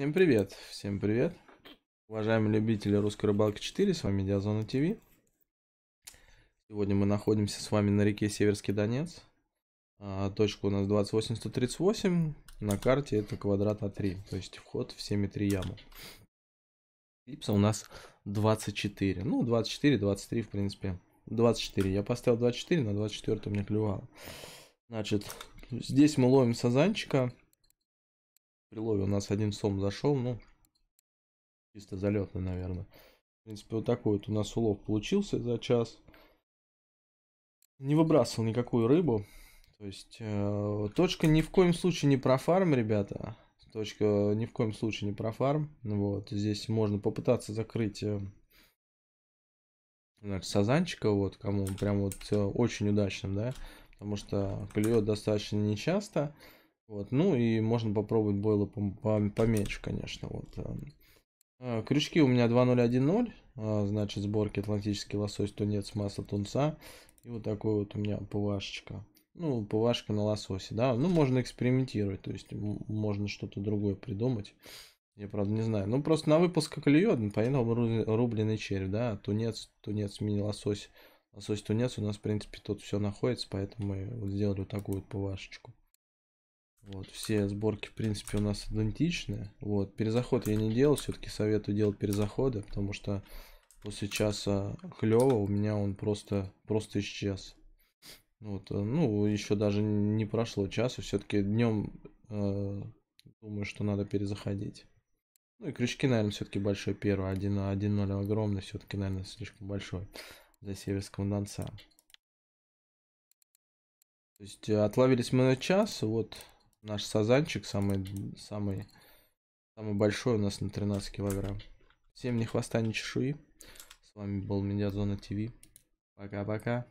Всем привет, всем привет. Уважаемые любители русской рыбалки 4, с вами Диазона ТВ. Сегодня мы находимся с вами на реке Северский Донец. А, точка у нас 28138, на карте это квадрат А3, то есть вход в 7,3 яму. Клипса у нас 24, ну 24, 23 в принципе. 24, я поставил 24, на 24 мне клювало. Значит, здесь мы ловим сазанчика, прилове у нас один сом зашел, ну, чисто залетный, наверное. В принципе, вот такой вот у нас улов получился за час. Не выбрасывал никакую рыбу. То есть, э, точка ни в коем случае не про фарм, ребята. Точка э, ни в коем случае не про фарм. Вот, здесь можно попытаться закрыть... Э, значит, сазанчика, вот, кому прям вот э, очень удачным, да, потому что клюет достаточно нечасто. часто вот, ну и можно попробовать бойлы поменьше, конечно. Вот. Эм. А, крючки у меня 2010, а, значит сборки атлантический лосось, тунец, масло тунца. И вот такой вот у меня ПВАшечка. Ну, ПВАшка на лососе, да. Ну, можно экспериментировать, то есть можно что-то другое придумать. Я правда не знаю. Ну, просто на выпуск как льет, ну, поэтому рубленый червь, да. Тунец, тунец, мини-лосось. Лосось, тунец у нас, в принципе, тут все находится, поэтому мы вот сделали вот такую вот ПВАшечку. Вот, все сборки, в принципе, у нас идентичны. Вот, перезаход я не делал, все-таки советую делать перезаходы, потому что после часа клева у меня он просто, просто исчез. Вот, э, ну, еще даже не прошло часа, все-таки днем э, думаю, что надо перезаходить. Ну и крючки, наверное, все-таки большой первый, 1-0 огромный, все-таки, наверное, слишком большой для северского донца. То есть э, отловились мы на час, вот Наш сазанчик самый, самый, самый большой у нас на 13 килограмм. Всем ни хвоста, ни чешуи. С вами был Медиазона ТВ. Пока-пока.